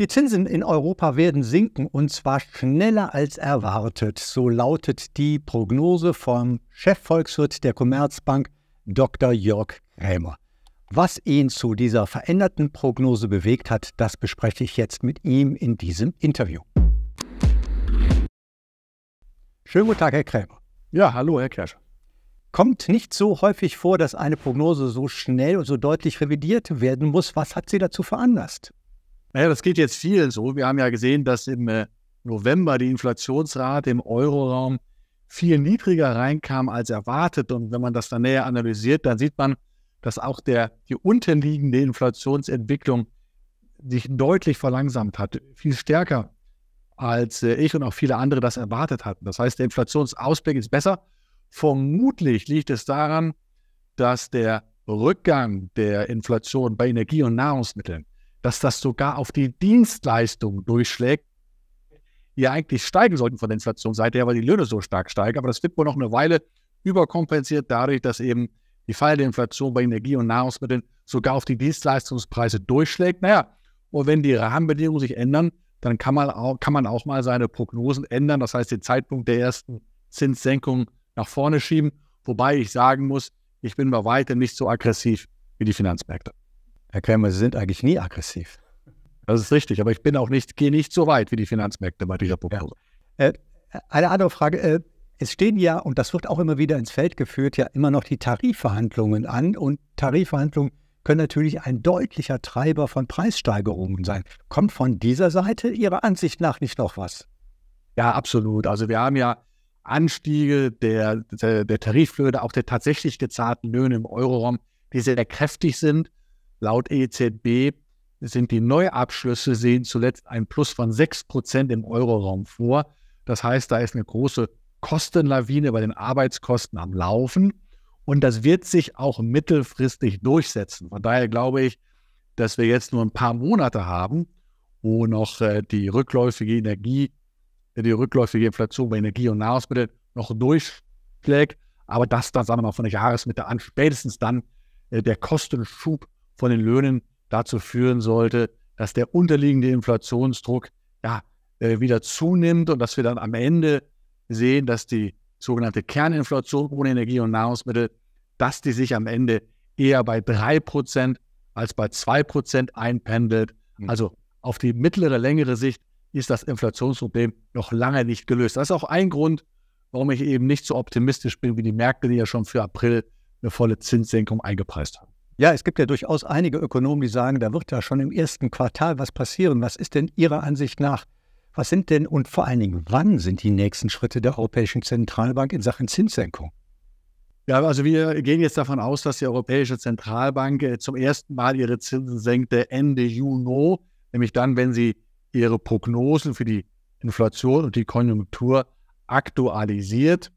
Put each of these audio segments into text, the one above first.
Die Zinsen in Europa werden sinken und zwar schneller als erwartet. So lautet die Prognose vom Chefvolkswirt der Commerzbank Dr. Jörg Krämer. Was ihn zu dieser veränderten Prognose bewegt hat, das bespreche ich jetzt mit ihm in diesem Interview. Schönen guten Tag, Herr Krämer. Ja, hallo, Herr Kersch. Kommt nicht so häufig vor, dass eine Prognose so schnell und so deutlich revidiert werden muss. Was hat Sie dazu veranlasst? Naja, das geht jetzt viel so. Wir haben ja gesehen, dass im äh, November die Inflationsrate im Euroraum viel niedriger reinkam als erwartet. Und wenn man das dann näher analysiert, dann sieht man, dass auch der, die unterliegende Inflationsentwicklung sich deutlich verlangsamt hat, viel stärker als äh, ich und auch viele andere das erwartet hatten. Das heißt, der Inflationsausblick ist besser. Vermutlich liegt es daran, dass der Rückgang der Inflation bei Energie und Nahrungsmitteln dass das sogar auf die Dienstleistungen durchschlägt, die eigentlich steigen sollten von der Inflationsseite her, weil die Löhne so stark steigen. Aber das wird wohl noch eine Weile überkompensiert dadurch, dass eben die fallende Inflation bei Energie und Nahrungsmitteln sogar auf die Dienstleistungspreise durchschlägt. Naja, und wenn die Rahmenbedingungen sich ändern, dann kann man auch, kann man auch mal seine Prognosen ändern. Das heißt, den Zeitpunkt der ersten Zinssenkung nach vorne schieben. Wobei ich sagen muss, ich bin bei weitem nicht so aggressiv wie die Finanzmärkte. Herr Krämer, Sie sind eigentlich nie aggressiv. Das ist richtig, aber ich bin auch nicht, gehe nicht so weit wie die Finanzmärkte bei dieser Prognose. Ja. Äh, eine andere Frage. Äh, es stehen ja, und das wird auch immer wieder ins Feld geführt, ja immer noch die Tarifverhandlungen an. Und Tarifverhandlungen können natürlich ein deutlicher Treiber von Preissteigerungen sein. Kommt von dieser Seite Ihrer Ansicht nach nicht noch was? Ja, absolut. Also wir haben ja Anstiege der, der, der Tariflöhne, auch der tatsächlich gezahlten Löhne im Euroraum, die sehr kräftig sind. Laut EZB sind die Neuabschlüsse sehen zuletzt ein Plus von 6% im Euroraum vor. Das heißt, da ist eine große Kostenlawine bei den Arbeitskosten am Laufen. Und das wird sich auch mittelfristig durchsetzen. Von daher glaube ich, dass wir jetzt nur ein paar Monate haben, wo noch äh, die rückläufige Energie, äh, die rückläufige Inflation bei Energie und Nahrungsmitteln noch durchschlägt. Aber das dann, sagen wir mal, von der Jahresmitte an spätestens dann äh, der Kostenschub von den Löhnen dazu führen sollte, dass der unterliegende Inflationsdruck ja, äh, wieder zunimmt und dass wir dann am Ende sehen, dass die sogenannte Kerninflation ohne Energie und Nahrungsmittel, dass die sich am Ende eher bei 3% als bei 2% einpendelt. Mhm. Also auf die mittlere, längere Sicht ist das Inflationsproblem noch lange nicht gelöst. Das ist auch ein Grund, warum ich eben nicht so optimistisch bin wie die Märkte, die ja schon für April eine volle Zinssenkung eingepreist haben. Ja, es gibt ja durchaus einige Ökonomen, die sagen, da wird ja schon im ersten Quartal was passieren. Was ist denn Ihrer Ansicht nach? Was sind denn und vor allen Dingen, wann sind die nächsten Schritte der Europäischen Zentralbank in Sachen Zinssenkung? Ja, also wir gehen jetzt davon aus, dass die Europäische Zentralbank äh, zum ersten Mal ihre Zinsen senkte Ende Juni, nämlich dann, wenn sie ihre Prognosen für die Inflation und die Konjunktur aktualisiert.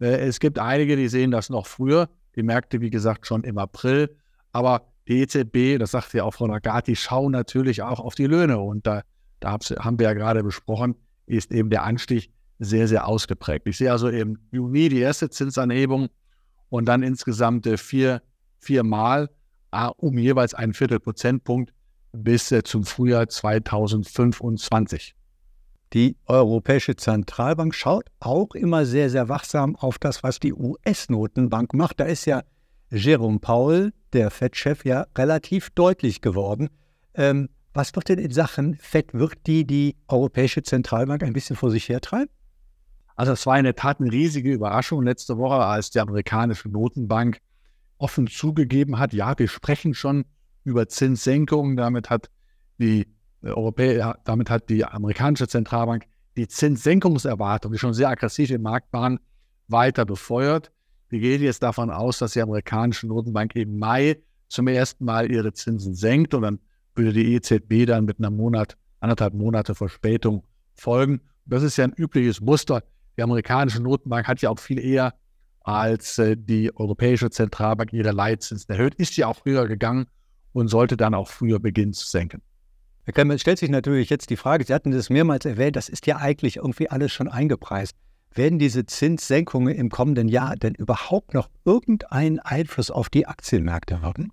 Äh, es gibt einige, die sehen das noch früher. Die Märkte, wie gesagt, schon im April. Aber die EZB, das sagt ja auch Frau Nagati, die schauen natürlich auch auf die Löhne. Und da, da haben wir ja gerade besprochen, ist eben der Anstieg sehr, sehr ausgeprägt. Ich sehe also im Juni die erste Zinsanhebung und dann insgesamt äh, vier, viermal ah, um jeweils einen Viertelprozentpunkt bis äh, zum Frühjahr 2025. Die Europäische Zentralbank schaut auch immer sehr, sehr wachsam auf das, was die US-Notenbank macht. Da ist ja Jerome Powell, der Fed-Chef, ja relativ deutlich geworden. Ähm, was wird denn in Sachen Fed, wird die die Europäische Zentralbank ein bisschen vor sich hertreiben? Also es war in der Tat eine riesige Überraschung letzte Woche, als die amerikanische Notenbank offen zugegeben hat, ja, wir sprechen schon über Zinssenkungen. Damit hat die äh, Europäer, damit hat die amerikanische Zentralbank die Zinssenkungserwartung, die schon sehr aggressiv im Markt waren, weiter befeuert. Wir gehen jetzt davon aus, dass die amerikanische Notenbank im Mai zum ersten Mal ihre Zinsen senkt und dann würde die EZB dann mit einer Monat, anderthalb Monate Verspätung folgen. Das ist ja ein übliches Muster. Die amerikanische Notenbank hat ja auch viel eher als äh, die Europäische Zentralbank ihre Leitzinsen erhöht, ist ja auch früher gegangen und sollte dann auch früher beginnen zu senken. Herr es stellt sich natürlich jetzt die Frage, Sie hatten das mehrmals erwähnt, das ist ja eigentlich irgendwie alles schon eingepreist werden diese Zinssenkungen im kommenden Jahr denn überhaupt noch irgendeinen Einfluss auf die Aktienmärkte haben?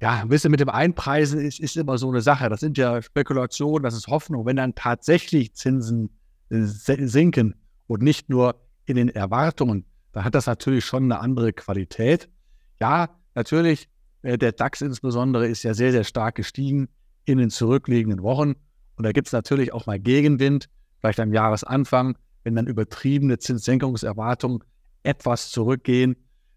Ja, ein bisschen mit dem Einpreisen ist, ist immer so eine Sache. Das sind ja Spekulationen, das ist Hoffnung. Wenn dann tatsächlich Zinsen äh, sinken und nicht nur in den Erwartungen, dann hat das natürlich schon eine andere Qualität. Ja, natürlich, äh, der DAX insbesondere ist ja sehr, sehr stark gestiegen in den zurückliegenden Wochen. Und da gibt es natürlich auch mal Gegenwind, vielleicht am Jahresanfang wenn dann übertriebene Zinssenkungserwartungen etwas zurückgehen,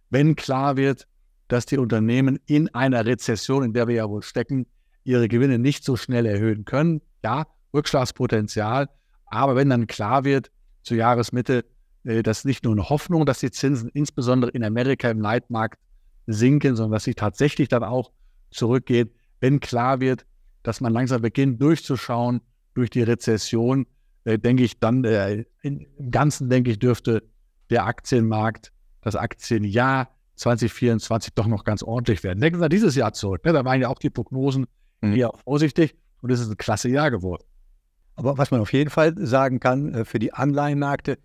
wenn klar wird, dass die Unternehmen in einer Rezession, in der wir ja wohl stecken, ihre Gewinne nicht so schnell erhöhen können. Ja, Rückschlagspotenzial. Aber wenn dann klar wird, zur Jahresmitte, äh, dass nicht nur eine Hoffnung, dass die Zinsen insbesondere in Amerika im Leitmarkt sinken, sondern dass sie tatsächlich dann auch zurückgehen, wenn klar wird, dass man langsam beginnt durchzuschauen durch die Rezession, äh, denke ich, dann äh, im Ganzen, denke ich, dürfte der Aktienmarkt, das Aktienjahr 2024 doch noch ganz ordentlich werden. Denken wir dieses Jahr zurück. Ne? Da waren ja auch die Prognosen mhm. eher vorsichtig und es ist ein klasse Jahr geworden. Aber was man auf jeden Fall sagen kann, äh, für die Anleihenmärkte,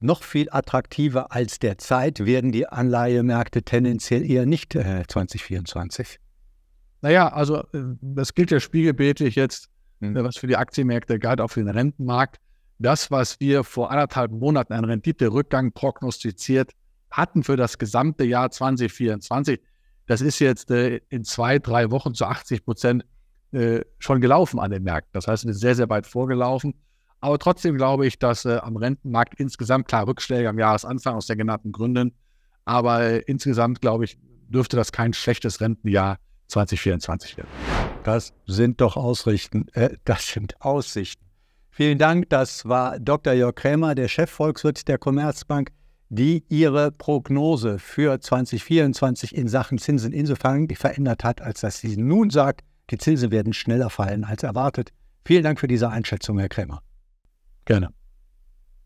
noch viel attraktiver als derzeit werden die Anleihemärkte tendenziell eher nicht äh, 2024. Naja, also äh, das gilt ja spiegelbildlich jetzt mhm. was für die Aktienmärkte galt, auch für den Rentenmarkt. Das, was wir vor anderthalb Monaten an Rendite-Rückgang prognostiziert hatten für das gesamte Jahr 2024, das ist jetzt äh, in zwei, drei Wochen zu 80 Prozent äh, schon gelaufen an den Märkten. Das heißt, wir sind sehr, sehr weit vorgelaufen. Aber trotzdem glaube ich, dass äh, am Rentenmarkt insgesamt klar Rückschläge am Jahresanfang aus den genannten Gründen. Aber äh, insgesamt glaube ich, dürfte das kein schlechtes Rentenjahr 2024 werden. Das sind doch Ausrichten, äh, das sind Aussichten. Vielen Dank, das war Dr. Jörg Krämer, der Chefvolkswirt der Commerzbank, die ihre Prognose für 2024 in Sachen Zinsen insofern verändert hat, als dass sie nun sagt, die Zinsen werden schneller fallen als erwartet. Vielen Dank für diese Einschätzung, Herr Krämer. Gerne.